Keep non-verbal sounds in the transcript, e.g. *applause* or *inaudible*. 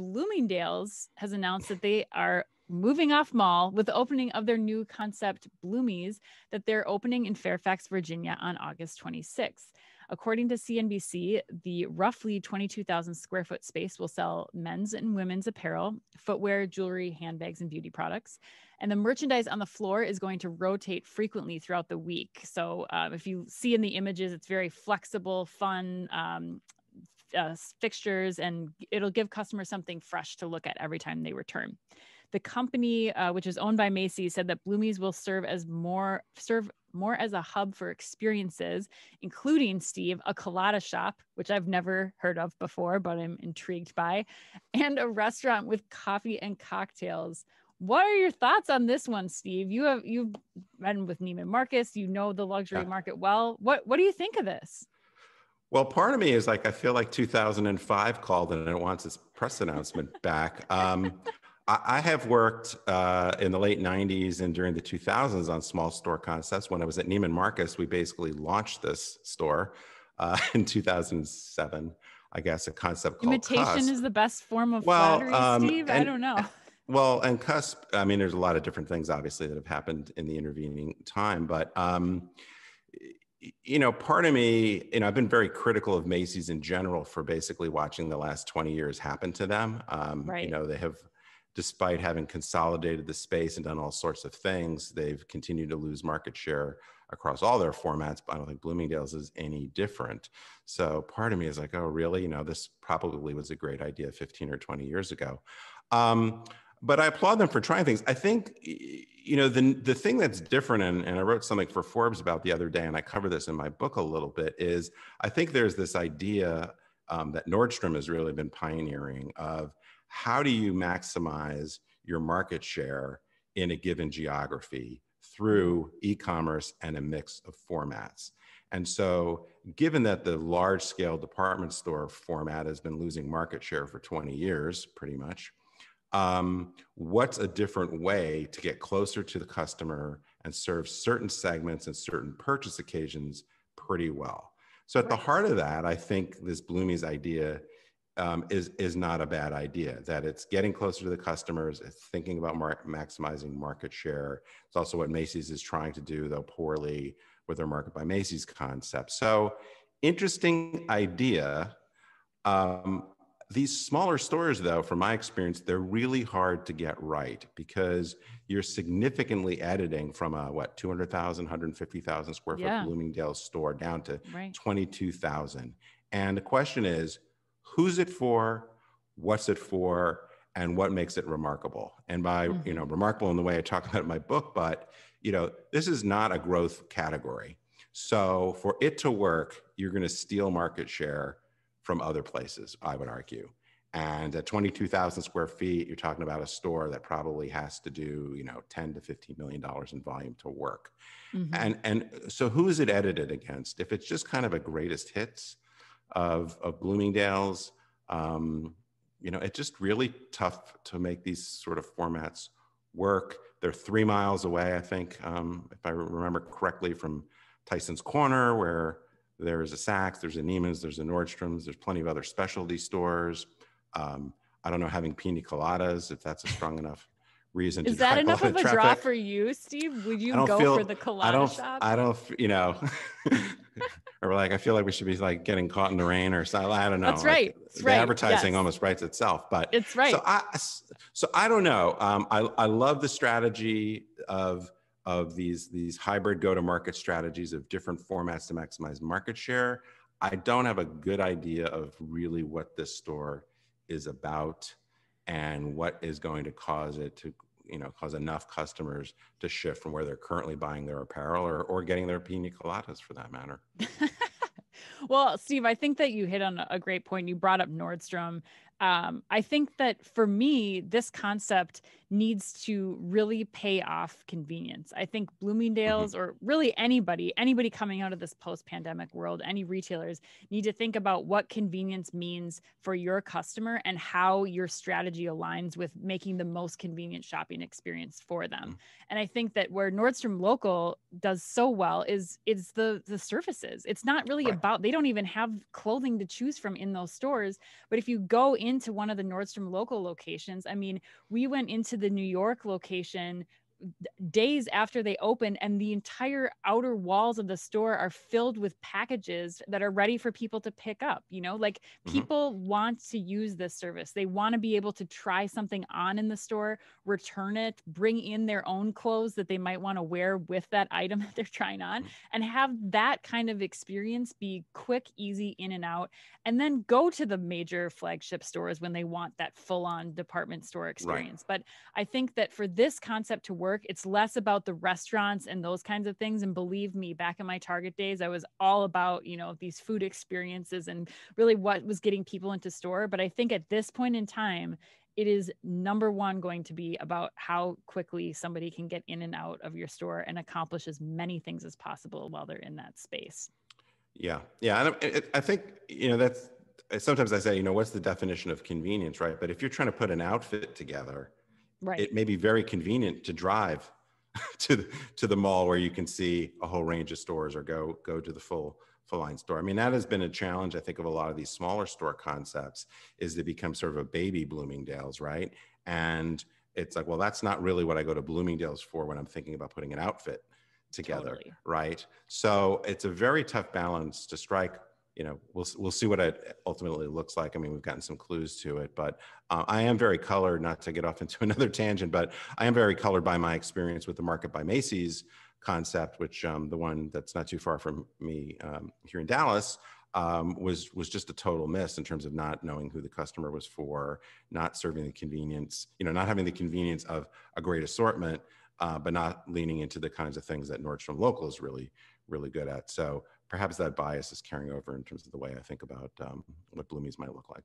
Bloomingdale's has announced that they are moving off mall with the opening of their new concept Bloomies that they're opening in Fairfax, Virginia on August 26th. According to CNBC, the roughly 22,000 square foot space will sell men's and women's apparel, footwear, jewelry, handbags, and beauty products. And the merchandise on the floor is going to rotate frequently throughout the week. So um, if you see in the images, it's very flexible, fun, um, uh, fixtures and it'll give customers something fresh to look at every time they return. The company, uh, which is owned by Macy's, said that Bloomies will serve as more serve more as a hub for experiences, including Steve, a colada shop, which I've never heard of before, but I'm intrigued by, and a restaurant with coffee and cocktails. What are your thoughts on this one, Steve? You have you've been with Neiman Marcus, you know the luxury market well. What what do you think of this? Well, part of me is like, I feel like 2005 called and it wants its press announcement *laughs* back. Um, I have worked uh, in the late 90s and during the 2000s on small store concepts. When I was at Neiman Marcus, we basically launched this store uh, in 2007, I guess, a concept called Imitation Cusp. is the best form of well, flattery, um, Steve. And, I don't know. *laughs* Well, and Cusp, I mean, there's a lot of different things, obviously, that have happened in the intervening time, but. Um, you know, part of me, you know, I've been very critical of Macy's in general for basically watching the last 20 years happen to them. Um, right. You know, they have, despite having consolidated the space and done all sorts of things, they've continued to lose market share across all their formats. But I don't think Bloomingdale's is any different. So part of me is like, oh, really? You know, this probably was a great idea 15 or 20 years ago. Um, but I applaud them for trying things. I think you know the the thing that's different, and, and I wrote something for Forbes about the other day, and I cover this in my book a little bit. Is I think there's this idea um, that Nordstrom has really been pioneering of how do you maximize your market share in a given geography through e-commerce and a mix of formats. And so, given that the large scale department store format has been losing market share for 20 years, pretty much, um, what's a different way to get closer to the customer and serve certain segments and certain purchase occasions pretty well. So at right. the heart of that, I think this Bloomy's idea um, is is not a bad idea. That it's getting closer to the customers, it's thinking about mar- maximizing market share. It's also what Macy's is trying to do, though poorly with their market by Macy's concept. So interesting idea. Um, these smaller stores, though, from my experience, they're really hard to get right because you're significantly editing from a what 200,000, 150,000 square foot yeah. Bloomingdale's store down to right. 22,000. And the question is, who's it for? What's it for? And what makes it remarkable? And by mm-hmm. you know remarkable in the way I talk *laughs* about in my book, but you know this is not a growth category. So for it to work, you're going to steal market share from other places, I would argue. And at 22,000 square feet, you're talking about a store that probably has to do, you know, 10 to 15 million dollars in volume to work. Mm-hmm. And and so who is it edited against? If it's just kind of a greatest hits of of Bloomingdale's, um, you know, it's just really tough to make these sort of formats work. They're three miles away, I think, um, if I remember correctly, from Tyson's Corner, where there is a Saks, there's a Neiman's, there's a Nordstrom's, there's plenty of other specialty stores. Um, I don't know, having pina coladas, if that's a strong enough reason. Is that enough of a traffic. draw for you, Steve? Would you go feel, for the colada I don't, shop? I don't, you know, *laughs* or like, I feel like we should be like getting caught in the rain or something. I don't know. That's right. Like, the right. advertising yes. almost writes itself, but it's right. So I, so I don't know. Um, I, I love the strategy of, of these, these hybrid go-to-market strategies of different formats to maximize market share. I don't have a good idea of really what this store is about and what is going to cause it to you know cause enough customers to shift from where they're currently buying their apparel or, or getting their pina coladas for that matter *laughs* well steve i think that you hit on a great point you brought up nordstrom um, I think that for me, this concept needs to really pay off convenience. I think mm-hmm. Bloomingdale's or really anybody, anybody coming out of this post pandemic world, any retailers need to think about what convenience means for your customer and how your strategy aligns with making the most convenient shopping experience for them. Mm-hmm. And I think that where Nordstrom Local does so well is it's the the surfaces. It's not really about they don't even have clothing to choose from in those stores, but if you go in into one of the Nordstrom local locations. I mean, we went into the New York location days after they open and the entire outer walls of the store are filled with packages that are ready for people to pick up you know like mm-hmm. people want to use this service they want to be able to try something on in the store return it bring in their own clothes that they might want to wear with that *laughs* item that they're trying on mm-hmm. and have that kind of experience be quick easy in and out and then go to the major flagship stores when they want that full on department store experience right. but i think that for this concept to work work. It's less about the restaurants and those kinds of things. And believe me, back in my Target days, I was all about, you know, these food experiences and really what was getting people into store. But I think at this point in time, it is number one going to be about how quickly somebody can get in and out of your store and accomplish as many things as possible while they're in that space. Yeah. Yeah. And I, I think, you know, that's sometimes I say, you know, what's the definition of convenience, right? But if you're trying to put an outfit together, right. it may be very convenient to drive *laughs* to the, to the mall where you can see a whole range of stores or go go to the full full line store. I mean, that has been a challenge. I think of a lot of these smaller store concepts is to become sort of a baby Bloomingdale's, right? And it's like, well, that's not really what I go to Bloomingdale's for when I'm thinking about putting an outfit together, totally. right? So it's a very tough balance to strike you know, we'll we'll see what it ultimately looks like. I mean, we've gotten some clues to it, but uh, I am very colored. Not to get off into *laughs* another tangent, but I am very colored by my experience with the market by Macy's concept, which um, the one that's not too far from me um, here in Dallas. Um, was was just a total miss in terms of not knowing who the customer was for, not serving the convenience, you know, not having the convenience of a great assortment, uh, but not leaning into the kinds of things that Nordstrom Local is really really good at. So perhaps that bias is carrying over in terms of the way I think about um, what bloomies might look like.